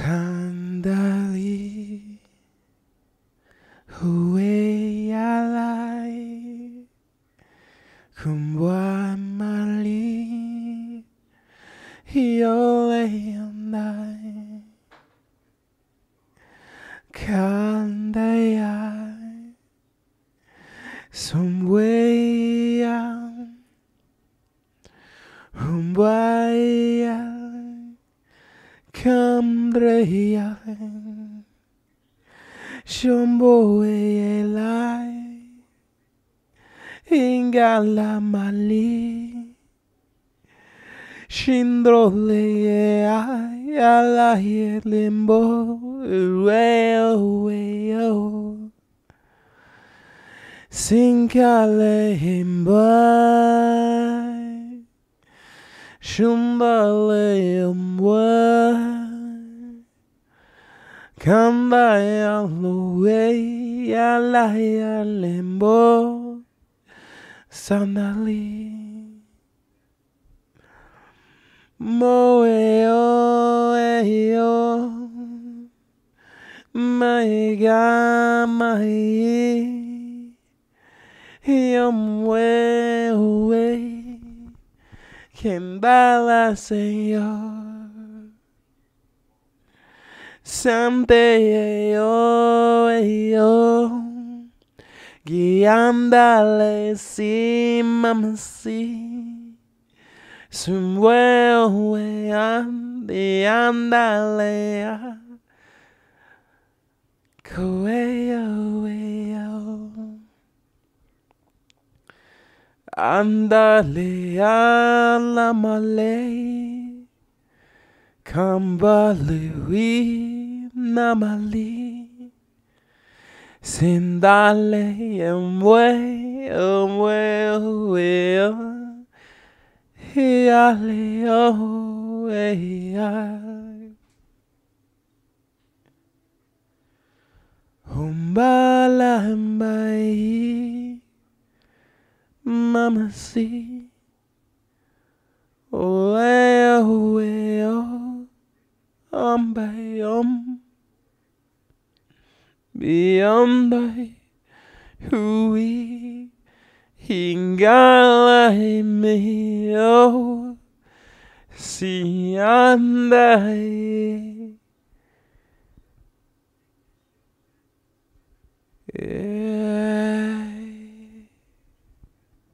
Sandali Huwe alai Kumbwa mali Yole yandai Kandai Somwe yam kumbwa. Andreyaven Shomboe Elai Ingala Mali Shindrole Ai Ala Limbo Weo Weo Sinkale Himbai Shumbale Umwe Come by all the way, Alaya Limbo, Sandali, Moeo, Eo, Maiga, Mai, Yomwe, Way, Kendala, Señor. Someday, oh, oh, guiándale, sí, mamá, sí. Somewhere, ande, ándale, ah. Andale a la malay, cambale, oui. Namali. Sindale emwe emwe owe hiale owe Humbala mbai mama see. Biombai hui hingalai mio siandai